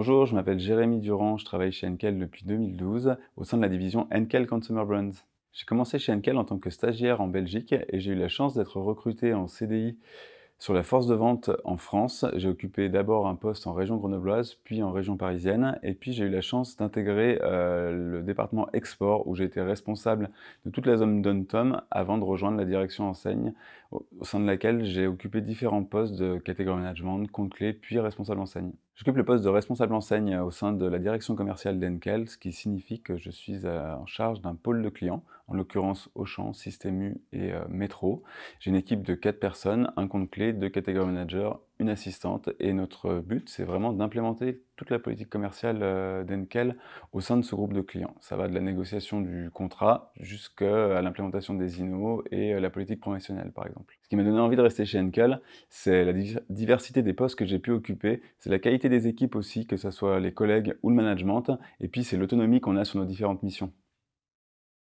Bonjour, je m'appelle Jérémy Durand, je travaille chez Enkel depuis 2012 au sein de la division Enkel Consumer Brands. J'ai commencé chez Enkel en tant que stagiaire en Belgique et j'ai eu la chance d'être recruté en CDI sur la force de vente en France, j'ai occupé d'abord un poste en région grenobloise, puis en région parisienne, et puis j'ai eu la chance d'intégrer euh, le département export où j'ai été responsable de toute la zone d'Ontom avant de rejoindre la direction enseigne, au sein de laquelle j'ai occupé différents postes de catégorie management, compte clé, puis responsable enseigne. J'occupe le poste de responsable enseigne euh, au sein de la direction commerciale d'Enkel, ce qui signifie que je suis euh, en charge d'un pôle de clients, en l'occurrence Auchan, Système U et euh, Métro. J'ai une équipe de 4 personnes, un compte clé, deux catégories managers une assistante. Et notre but, c'est vraiment d'implémenter toute la politique commerciale euh, d'Enkel au sein de ce groupe de clients. Ça va de la négociation du contrat jusqu'à l'implémentation des INO et euh, la politique professionnelle, par exemple. Ce qui m'a donné envie de rester chez Enkel, c'est la diversité des postes que j'ai pu occuper, c'est la qualité des équipes aussi, que ce soit les collègues ou le management, et puis c'est l'autonomie qu'on a sur nos différentes missions.